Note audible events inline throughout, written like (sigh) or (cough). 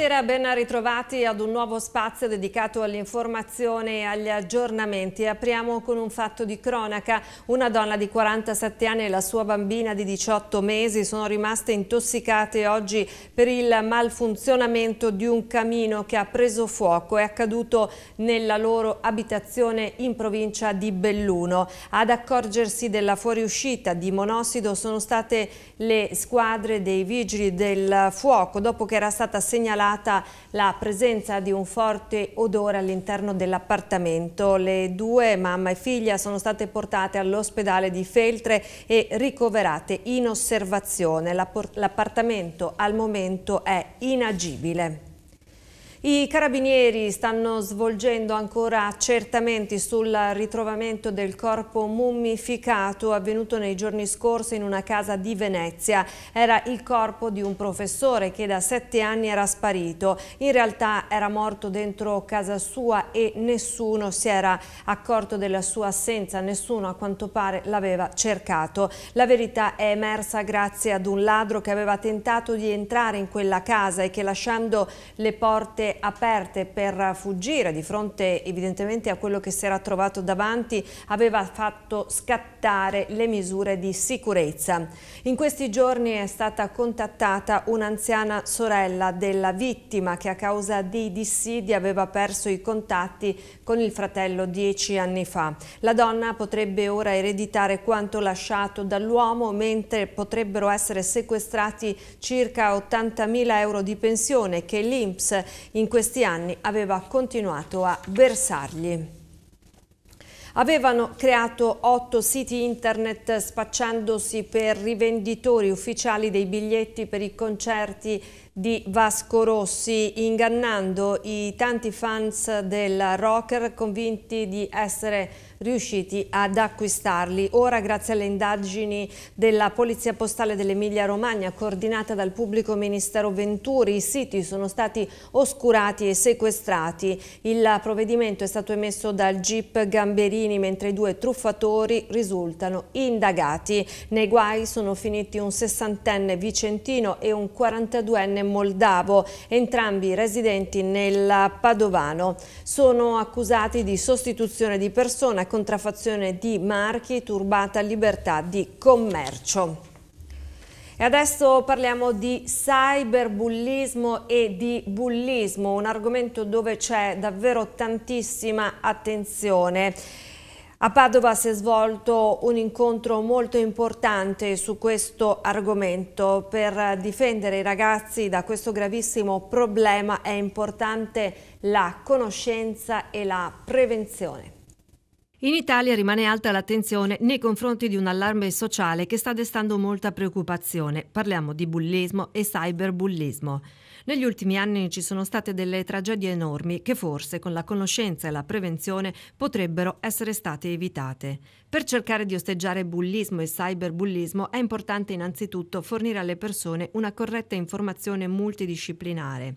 Buonasera, ben ritrovati ad un nuovo spazio dedicato all'informazione e agli aggiornamenti. Apriamo con un fatto di cronaca. Una donna di 47 anni e la sua bambina di 18 mesi sono rimaste intossicate oggi per il malfunzionamento di un camino che ha preso fuoco. È accaduto nella loro abitazione in provincia di Belluno. Ad accorgersi della fuoriuscita di monossido sono state le squadre dei vigili del fuoco dopo che era stata segnalata rilevata la presenza di un forte odore all'interno dell'appartamento. Le due, mamma e figlia, sono state portate all'ospedale di Feltre e ricoverate in osservazione. L'appartamento al momento è inagibile. I carabinieri stanno svolgendo ancora accertamenti sul ritrovamento del corpo mummificato avvenuto nei giorni scorsi in una casa di Venezia. Era il corpo di un professore che da sette anni era sparito. In realtà era morto dentro casa sua e nessuno si era accorto della sua assenza, nessuno a quanto pare l'aveva cercato. La verità è emersa grazie ad un ladro che aveva tentato di entrare in quella casa e che lasciando le porte aperte per fuggire di fronte evidentemente a quello che si era trovato davanti, aveva fatto scattare le misure di sicurezza. In questi giorni è stata contattata un'anziana sorella della vittima che a causa di dissidi aveva perso i contatti con il fratello dieci anni fa. La donna potrebbe ora ereditare quanto lasciato dall'uomo mentre potrebbero essere sequestrati circa 80.000 euro di pensione che l'Inps in questi anni aveva continuato a versargli. Avevano creato otto siti internet spacciandosi per rivenditori ufficiali dei biglietti per i concerti di Vasco Rossi, ingannando i tanti fans del rocker convinti di essere riusciti ad acquistarli. Ora, grazie alle indagini della Polizia Postale dell'Emilia Romagna, coordinata dal pubblico ministero Venturi, i siti sono stati oscurati e sequestrati. Il provvedimento è stato emesso dal GIP Gamberini, mentre i due truffatori risultano indagati. Nei guai sono finiti un sessantenne vicentino e un 42enne moldavo, entrambi residenti nel Padovano. Sono accusati di sostituzione di persona contraffazione di marchi, turbata libertà di commercio. E adesso parliamo di cyberbullismo e di bullismo, un argomento dove c'è davvero tantissima attenzione. A Padova si è svolto un incontro molto importante su questo argomento. Per difendere i ragazzi da questo gravissimo problema è importante la conoscenza e la prevenzione. In Italia rimane alta l'attenzione nei confronti di un allarme sociale che sta destando molta preoccupazione. Parliamo di bullismo e cyberbullismo. Negli ultimi anni ci sono state delle tragedie enormi che forse con la conoscenza e la prevenzione potrebbero essere state evitate. Per cercare di osteggiare bullismo e cyberbullismo è importante innanzitutto fornire alle persone una corretta informazione multidisciplinare.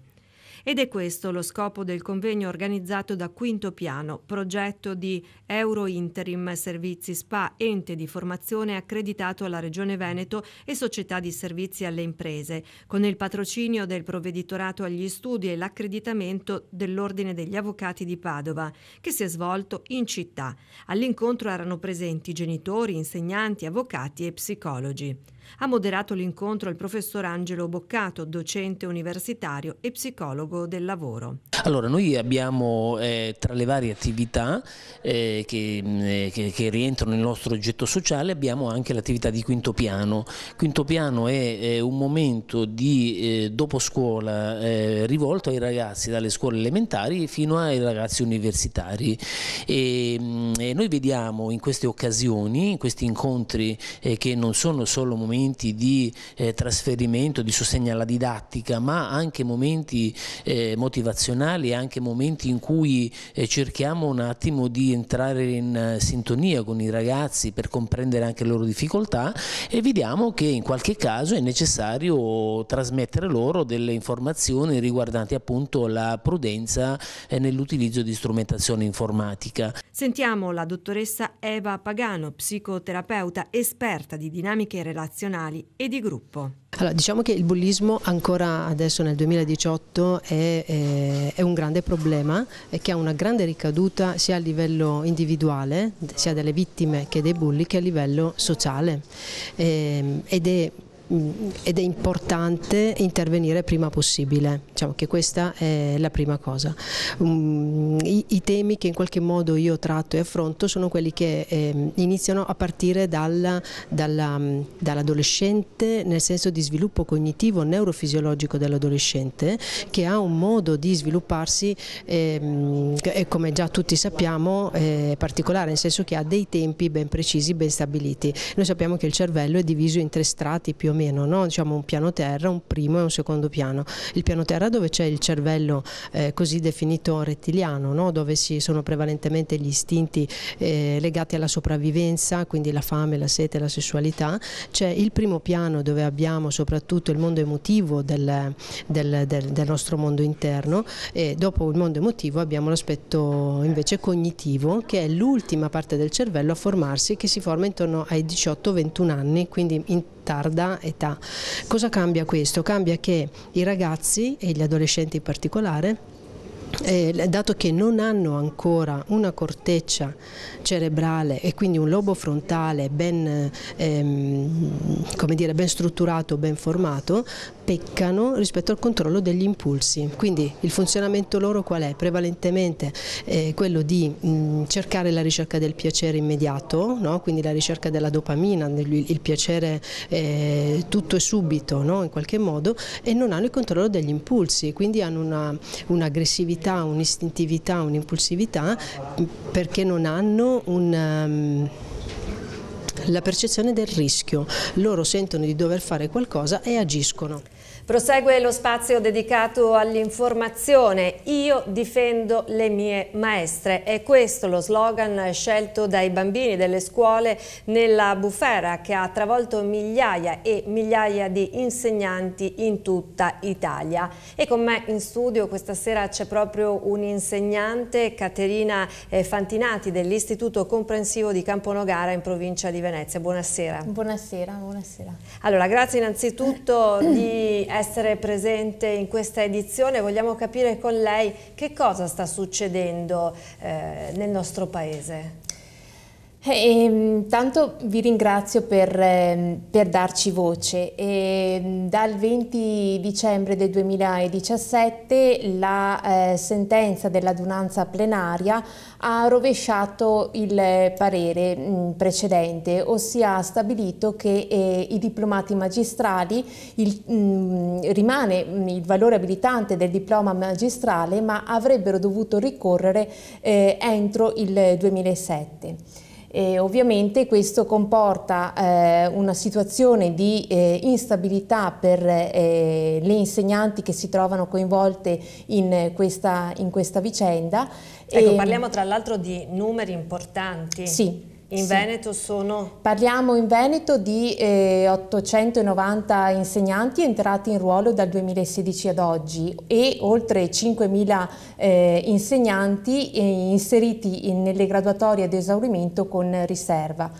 Ed è questo lo scopo del convegno organizzato da Quinto Piano, progetto di Euro Interim Servizi SPA, ente di formazione accreditato alla Regione Veneto e società di servizi alle imprese, con il patrocinio del provveditorato agli studi e l'accreditamento dell'Ordine degli Avvocati di Padova, che si è svolto in città. All'incontro erano presenti genitori, insegnanti, avvocati e psicologi. Ha moderato l'incontro il professor Angelo Boccato, docente universitario e psicologo luogo del lavoro. Allora, noi abbiamo eh, tra le varie attività eh, che, mm, eh, che, che, rientrano nel nostro oggetto sociale abbiamo anche l'attività di Quinto Piano. Quinto Piano è, è un momento di eh, dopo scuola eh, rivolto ai ragazzi dalle scuole elementari fino ai ragazzi universitari e, mm, e noi vediamo in queste occasioni, in questi incontri eh, che non sono solo momenti di trasferimento, di sostegno alla didattica, ma anche momenti eh, motivazionali e anche momenti in cui eh, cerchiamo un attimo di entrare in eh, sintonia con i ragazzi per comprendere anche le loro difficoltà e vediamo che in qualche caso è necessario trasmettere loro delle informazioni riguardanti appunto la prudenza eh, nell'utilizzo di strumentazione informatica. Sentiamo la dottoressa Eva Pagano, psicoterapeuta esperta di dinamiche relazionali e di gruppo. Allora, diciamo che il bullismo ancora adesso nel 2018 è, è, è, un grande problema e che ha una grande ricaduta sia a livello individuale, sia delle vittime che dei bulli, che a livello sociale e, ehm, ed è Mm. ed è importante intervenire prima possibile, diciamo che questa è la prima cosa. Mm, I, i temi che in qualche modo io tratto e affronto sono quelli che eh, iniziano a partire dal, mm, dall'adolescente nel senso di sviluppo cognitivo neurofisiologico dell'adolescente che ha un modo di svilupparsi eh, e come già tutti sappiamo eh, particolare, nel senso che ha dei tempi ben precisi, ben stabiliti. Noi sappiamo che il cervello è diviso in tre strati più o meno almeno no? diciamo un piano terra, un primo e un secondo piano. Il piano terra dove c'è il cervello eh, così definito rettiliano, no? dove si sono prevalentemente gli istinti eh, legati alla sopravvivenza, quindi la fame, la sete, la sessualità. C'è il primo piano dove abbiamo soprattutto il mondo emotivo del, del, del, del nostro mondo interno e dopo il mondo emotivo abbiamo l'aspetto invece cognitivo che è l'ultima parte del cervello a formarsi che si forma intorno ai 18-21 anni, quindi in tarda età. Cosa cambia questo? Cambia che i ragazzi e gli adolescenti in particolare eh, dato che non hanno ancora una corteccia cerebrale e quindi un lobo frontale ben, ehm, dire, ben strutturato, ben formato, peccano rispetto al controllo degli impulsi. Quindi il funzionamento loro qual è? Prevalentemente eh, quello di mm, cercare la ricerca del piacere immediato, no? quindi la ricerca della dopamina, il, piacere eh, tutto e subito no? in qualche modo e non hanno il controllo degli impulsi, quindi hanno un'aggressività, un un'istintività, un'impulsività mm, perché non hanno un... Ehm, la percezione del rischio. Loro sentono di dover fare qualcosa e agiscono. Prosegue lo spazio dedicato all'informazione. Io difendo le mie maestre. È questo lo slogan scelto dai bambini delle scuole nella bufera che ha travolto migliaia e migliaia di insegnanti in tutta Italia. E con me in studio questa sera c'è proprio un'insegnante, Caterina eh, Fantinati dell'Istituto Comprensivo di Camponogara in provincia di Venezia. Buonasera. Buonasera, buonasera. Allora, grazie innanzitutto di (clears throat) essere presente in questa edizione. Vogliamo capire con lei che cosa sta succedendo eh, nel nostro Paese. E, eh, ehm, tanto vi ringrazio per, ehm, per darci voce. E, ehm, dal 20 dicembre del 2017 la eh, sentenza dell'adunanza plenaria ha rovesciato il parere mh, mm, precedente, ossia ha stabilito che eh, i diplomati magistrali, il, mh, mm, rimane mm, il valore abilitante del diploma magistrale, ma avrebbero dovuto ricorrere eh, entro il 2007. E ovviamente questo comporta eh, una situazione di eh, instabilità per eh, le insegnanti che si trovano coinvolte in questa, in questa vicenda. Ecco, e... parliamo tra l'altro di numeri importanti. Sì. In sì. Veneto sono? Parliamo in Veneto di eh, 890 insegnanti entrati in ruolo dal 2016 ad oggi e oltre 5.000 eh, insegnanti eh, inseriti in, nelle graduatorie ad esaurimento con riserva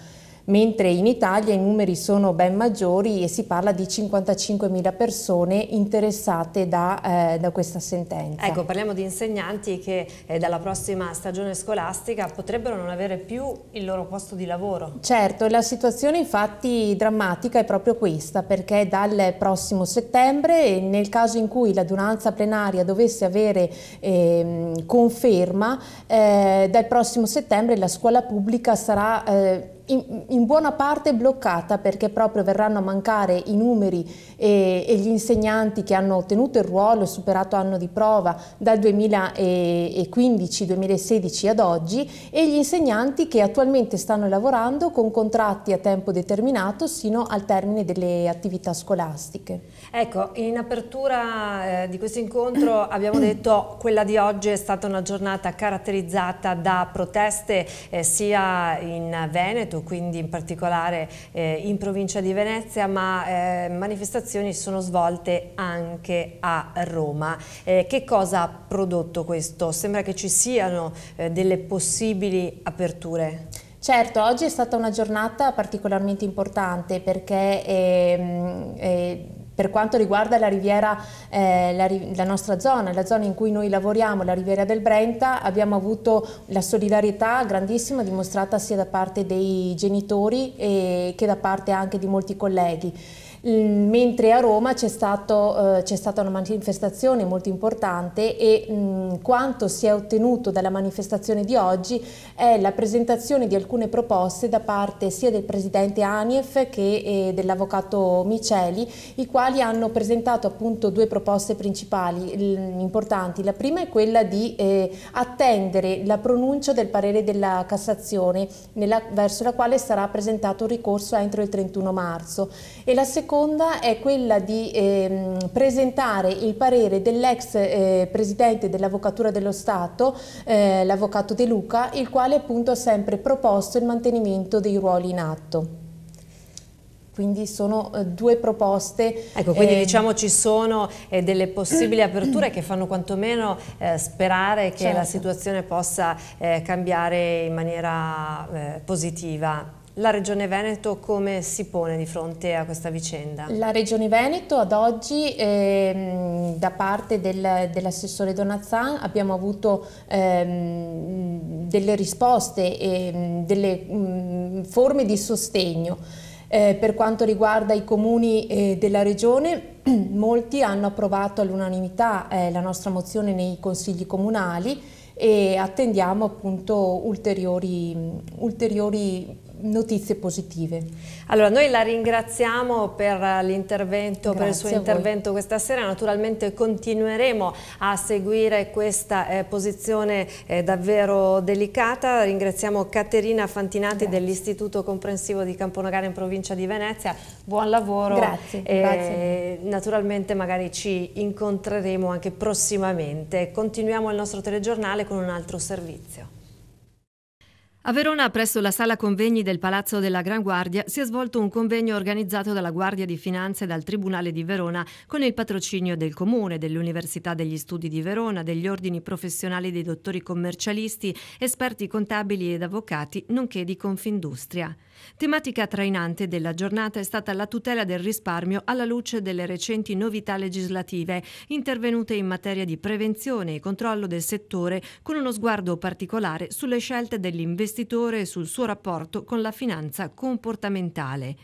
mentre in Italia i numeri sono ben maggiori e si parla di 55.000 persone interessate da, eh, da, questa sentenza. Ecco, parliamo di insegnanti che eh, dalla prossima stagione scolastica potrebbero non avere più il loro posto di lavoro. Certo, la situazione infatti drammatica è proprio questa, perché dal prossimo settembre, eh, nel caso in cui l'adunanza plenaria dovesse avere ehm, eh, conferma, dal prossimo settembre la scuola pubblica sarà eh, in, in, buona parte bloccata perché proprio verranno a mancare i numeri e, e, gli insegnanti che hanno ottenuto il ruolo e superato anno di prova dal 2015-2016 ad oggi e gli insegnanti che attualmente stanno lavorando con contratti a tempo determinato sino al termine delle attività scolastiche. Ecco, in apertura eh, di questo incontro (clears throat) abbiamo detto che quella di oggi è stata una giornata caratterizzata da proteste eh, sia in Veneto, quindi in particolare eh, in provincia di Venezia, ma eh, manifestazioni sono svolte anche a Roma. Eh, che cosa ha prodotto questo? Sembra che ci siano eh, delle possibili aperture. Certo, oggi è stata una giornata particolarmente importante perché ehm, eh, eh, per quanto riguarda la, riviera, eh, la, la nostra zona, la zona in cui noi lavoriamo, la riviera del Brenta, abbiamo avuto la solidarietà grandissima dimostrata sia da parte dei genitori eh, che da parte anche di molti colleghi. Mm, mentre a Roma c'è, eh, stata una manifestazione molto importante e mh, mm, quanto si è ottenuto dalla manifestazione di oggi è la presentazione di alcune proposte da parte sia del presidente Anief che eh, dell'avvocato Miceli, i quali hanno presentato appunto due proposte principali mm, importanti. La prima è quella di eh, attendere la pronuncia del parere della Cassazione nella, verso la quale sarà presentato un ricorso entro il 31 marzo e la seconda seconda è quella di ehm, presentare il parere dell'ex eh, presidente dell'Avvocatura dello Stato, eh, l'avvocato De Luca, il quale appunto ha sempre proposto il mantenimento dei ruoli in atto. Quindi sono eh, due proposte. Ecco, quindi eh, diciamo ci sono eh, delle possibili (clears throat) aperture che fanno quantomeno eh, sperare che certo. la situazione possa eh, cambiare in maniera eh, positiva. La Regione Veneto come si pone di fronte a questa vicenda? La Regione Veneto ad oggi ehm, da parte del, dell'assessore Donazan abbiamo avuto ehm, delle risposte e mm, delle mh, mm, forme di sostegno. Eh, per quanto riguarda i comuni eh, della regione, (clears throat) molti hanno approvato all'unanimità eh, la nostra mozione nei consigli comunali e attendiamo appunto ulteriori, mm, ulteriori notizie positive. Allora, noi la ringraziamo per l'intervento, per il suo intervento questa sera. Naturalmente continueremo a seguire questa eh, posizione eh, davvero delicata. Ringraziamo Caterina Fantinati dell'Istituto Comprensivo di Camponagara in provincia di Venezia. Buon lavoro. Grazie. E, grazie. Naturalmente magari ci incontreremo anche prossimamente. Continuiamo il nostro telegiornale con un altro servizio. A Verona, presso la sala convegni del Palazzo della Gran Guardia, si è svolto un convegno organizzato dalla Guardia di Finanze e dal Tribunale di Verona con il patrocinio del Comune, dell'Università degli Studi di Verona, degli ordini professionali dei dottori commercialisti, esperti contabili ed avvocati, nonché di Confindustria. Tematica trainante della giornata è stata la tutela del risparmio alla luce delle recenti novità legislative intervenute in materia di prevenzione e controllo del settore con uno sguardo particolare sulle scelte dell'investimento investitore sul suo rapporto con la finanza comportamentale.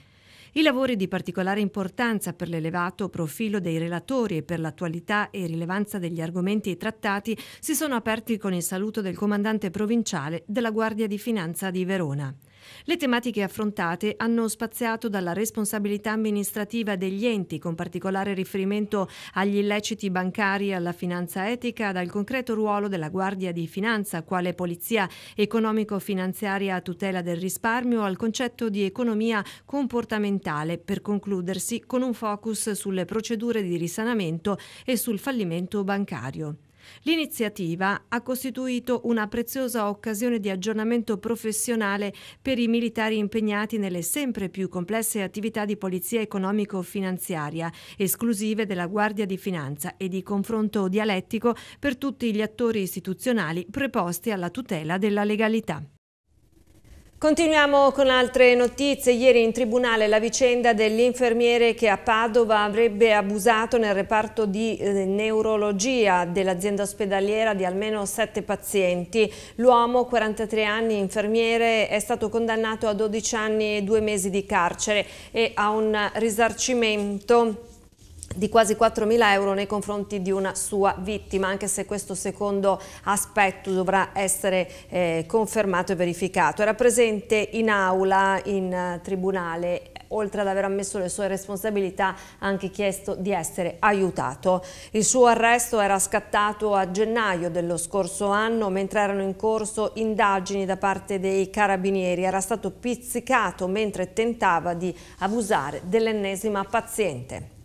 I lavori di particolare importanza per l'elevato profilo dei relatori e per l'attualità e rilevanza degli argomenti trattati si sono aperti con il saluto del comandante provinciale della Guardia di Finanza di Verona. Le tematiche affrontate hanno spaziato dalla responsabilità amministrativa degli enti, con particolare riferimento agli illeciti bancari e alla finanza etica, dal concreto ruolo della Guardia di Finanza quale polizia economico-finanziaria a tutela del risparmio, al concetto di economia comportamentale, per concludersi con un focus sulle procedure di risanamento e sul fallimento bancario. L'iniziativa ha costituito una preziosa occasione di aggiornamento professionale per i militari impegnati nelle sempre più complesse attività di polizia economico-finanziaria, esclusive della Guardia di Finanza e di confronto dialettico per tutti gli attori istituzionali preposti alla tutela della legalità. Continuiamo con altre notizie. Ieri in tribunale la vicenda dell'infermiere che a Padova avrebbe abusato nel reparto di eh, neurologia dell'azienda ospedaliera di almeno sette pazienti. L'uomo, 43 anni, infermiere, è stato condannato a 12 anni e 2 mesi di carcere e a un risarcimento di quasi 4.000 euro nei confronti di una sua vittima, anche se questo secondo aspetto dovrà essere eh, confermato e verificato. Era presente in aula, in eh, tribunale, oltre ad aver ammesso le sue responsabilità, ha anche chiesto di essere aiutato. Il suo arresto era scattato a gennaio dello scorso anno, mentre erano in corso indagini da parte dei carabinieri. Era stato pizzicato mentre tentava di abusare dell'ennesima paziente.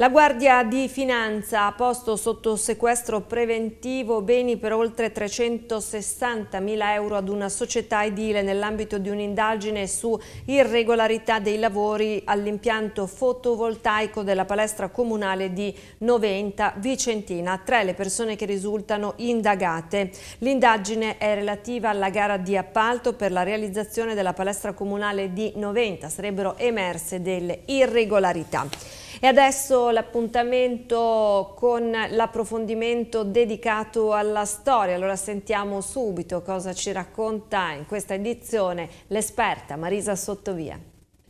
La Guardia di Finanza ha posto sotto sequestro preventivo beni per oltre 360 mila euro ad una società edile nell'ambito di un'indagine su irregolarità dei lavori all'impianto fotovoltaico della palestra comunale di Noventa Vicentina. Tre le persone che risultano indagate. L'indagine è relativa alla gara di appalto per la realizzazione della palestra comunale di Noventa. Sarebbero emerse delle irregolarità. E adesso l'appuntamento con l'approfondimento dedicato alla storia. Allora sentiamo subito cosa ci racconta in questa edizione l'esperta Marisa Sottovia.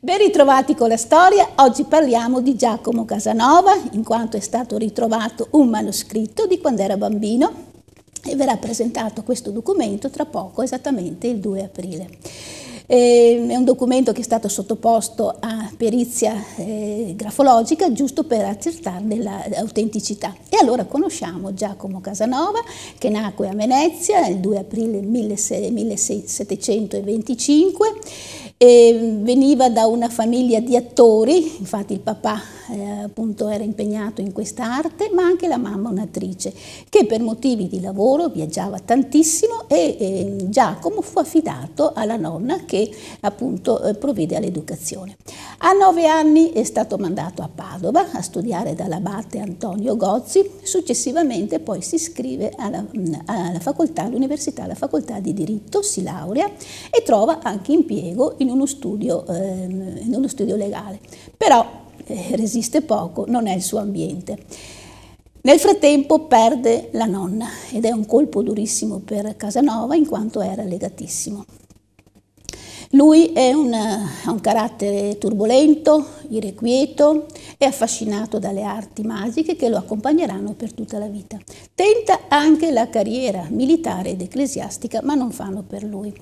Ben ritrovati con la storia, oggi parliamo di Giacomo Casanova, in quanto è stato ritrovato un manoscritto di quando era bambino e verrà presentato questo documento tra poco, esattamente il 2 aprile. Eh, è un documento che è stato sottoposto a perizia eh, grafologica giusto per accertarne l'autenticità. E allora conosciamo Giacomo Casanova che nacque a Venezia il 2 aprile 1725 ehm, veniva da una famiglia di attori, infatti il papà eh, appunto era impegnato in questa arte, ma anche la mamma un'attrice che per motivi di lavoro viaggiava tantissimo e eh, Giacomo fu affidato alla nonna che appunto eh, provvede all'educazione. A nove anni è stato mandato a Padova a studiare dall'abate Antonio Gozzi, successivamente poi si iscrive alla, mm, alla facoltà, all'università, alla facoltà di diritto, si laurea e trova anche impiego in uno studio, ehm, in uno studio legale. Però eh, resiste poco, non è il suo ambiente. Nel frattempo perde la nonna ed è un colpo durissimo per Casanova in quanto era legatissimo. Lui eh, ha un carattere turbolento, irrequieto, è affascinato dalle arti magiche che lo accompagneranno per tutta la vita. Tenta anche la carriera militare ed ecclesiastica, ma non fanno per lui.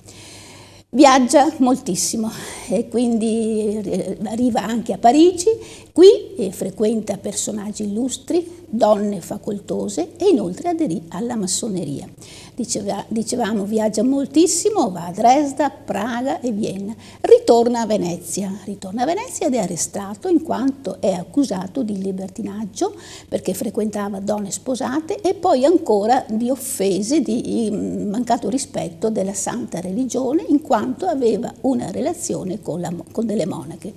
Viaggia moltissimo e quindi eh, arriva anche a Parigi, qui eh, frequenta personaggi illustri, donne facoltose e inoltre aderì alla massoneria. Diceva, dicevamo viaggia moltissimo, va a Dresda, Praga e Vienna, ritorna a Venezia, ritorna a Venezia ed è arrestato in quanto è accusato di libertinaggio perché frequentava donne sposate e poi ancora di offese, di mm, mancato rispetto della santa religione in quanto quanto aveva una relazione con, la, con delle monache.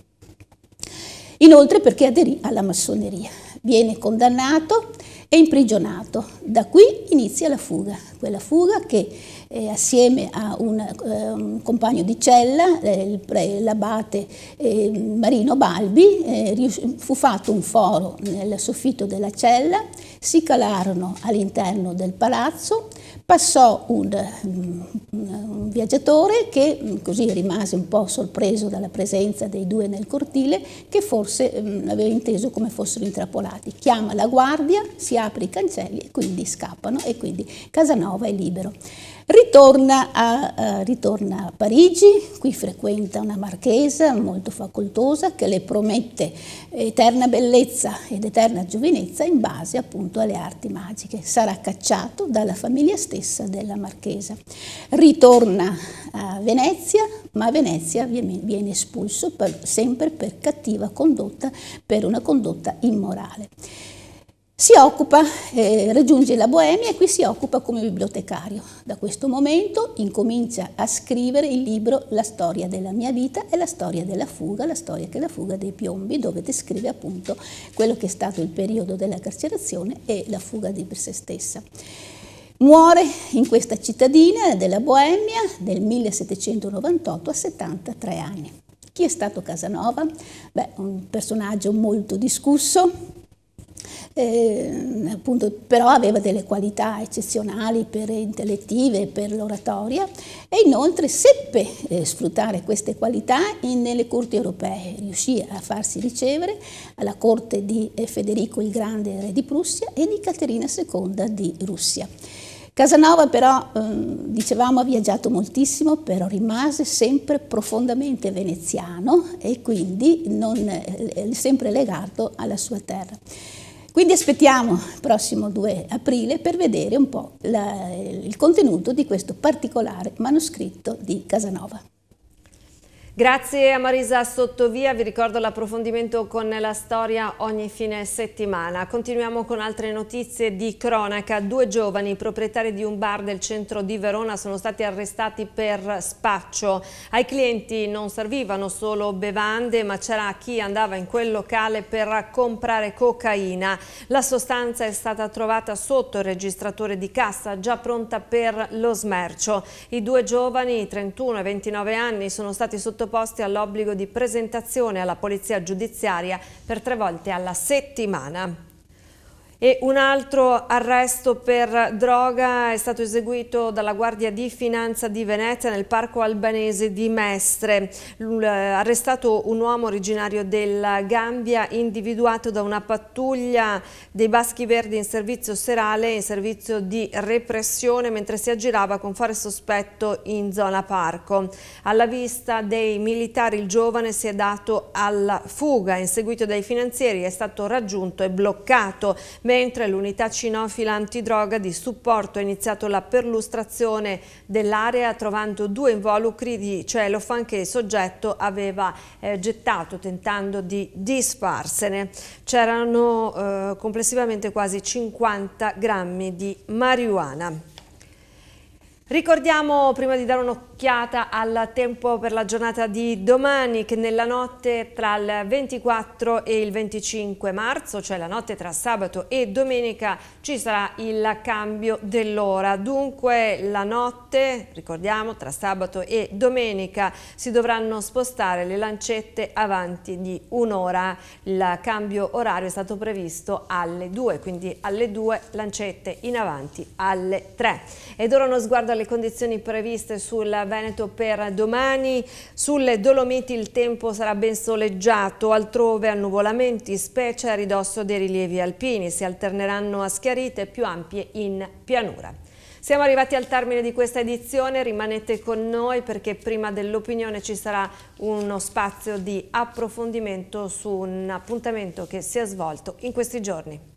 Inoltre perché aderì alla massoneria. Viene condannato e imprigionato. Da qui inizia la fuga, quella fuga che eh, assieme a un, eh, un, compagno di cella, eh, l'abate eh, Marino Balbi, eh, fu fatto un foro nel soffitto della cella, si calarono all'interno del palazzo Passò un, un viaggiatore che così rimase un po' sorpreso dalla presenza dei due nel cortile, che forse mh, mm, aveva inteso come fossero intrappolati. Chiama la guardia, si apre i cancelli e quindi scappano e quindi Casanova è libero. Ritorna a, uh, ritorna a, Parigi, qui frequenta una marchesa molto facoltosa che le promette eterna bellezza ed eterna giovinezza in base appunto alle arti magiche. Sarà cacciato dalla famiglia stessa della marchesa. Ritorna a Venezia, ma a Venezia viene espulso per, sempre per cattiva condotta, per una condotta immorale. Si occupa, eh, raggiunge la Boemia e qui si occupa come bibliotecario. Da questo momento incomincia a scrivere il libro La storia della mia vita e la storia della fuga, la storia che è la fuga dei piombi, dove descrive appunto quello che è stato il periodo della carcerazione e la fuga di per sé stessa. Muore in questa cittadina della Boemia nel 1798 a 73 anni. Chi è stato Casanova? Beh, un personaggio molto discusso, eh, appunto, però aveva delle qualità eccezionali per intellettive, per l'oratoria e inoltre seppe eh, sfruttare queste qualità in, nelle corti europee, riuscì a farsi ricevere alla corte di eh, Federico il Grande, re di Prussia, e di Caterina II di Russia. Casanova però, ehm, dicevamo, ha viaggiato moltissimo, però rimase sempre profondamente veneziano e quindi non, eh, sempre legato alla sua terra. Quindi aspettiamo il prossimo 2 aprile per vedere un po' la, il contenuto di questo particolare manoscritto di Casanova. Grazie a Marisa Sottovia, vi ricordo l'approfondimento con la storia ogni fine settimana. Continuiamo con altre notizie di cronaca. Due giovani proprietari di un bar del centro di Verona sono stati arrestati per spaccio. Ai clienti non servivano solo bevande ma c'era chi andava in quel locale per comprare cocaina. La sostanza è stata trovata sotto il registratore di cassa già pronta per lo smercio. I due giovani, 31 e 29 anni, sono stati sotto sottoposti all'obbligo di presentazione alla polizia giudiziaria per tre volte alla settimana. E un altro arresto per droga è stato eseguito dalla Guardia di Finanza di Venezia nel parco albanese di Mestre. Eh, arrestato un uomo originario della Gambia individuato da una pattuglia dei Baschi Verdi in servizio serale in servizio di repressione mentre si aggirava con fare sospetto in zona parco. Alla vista dei militari il giovane si è dato alla fuga. Inseguito dai finanzieri è stato raggiunto e bloccato mentre l'unità cinofila antidroga di supporto ha iniziato la perlustrazione dell'area trovando due involucri di celofan che il soggetto aveva eh, gettato tentando di disfarsene. C'erano eh, complessivamente quasi 50 grammi di marijuana. Ricordiamo, prima di dare un'occhiata, un'occhiata al tempo per la giornata di domani che nella notte tra il 24 e il 25 marzo, cioè la notte tra sabato e domenica, ci sarà il cambio dell'ora. Dunque la notte, ricordiamo, tra sabato e domenica si dovranno spostare le lancette avanti di un'ora. Il cambio orario è stato previsto alle 2, quindi alle 2 lancette in avanti alle 3. Ed ora uno sguardo alle condizioni previste sul Veneto per domani. Sulle Dolomiti il tempo sarà ben soleggiato, altrove annuvolamenti, specie a ridosso dei rilievi alpini. Si alterneranno a schiarite più ampie in pianura. Siamo arrivati al termine di questa edizione, rimanete con noi perché prima dell'opinione ci sarà uno spazio di approfondimento su un appuntamento che si è svolto in questi giorni.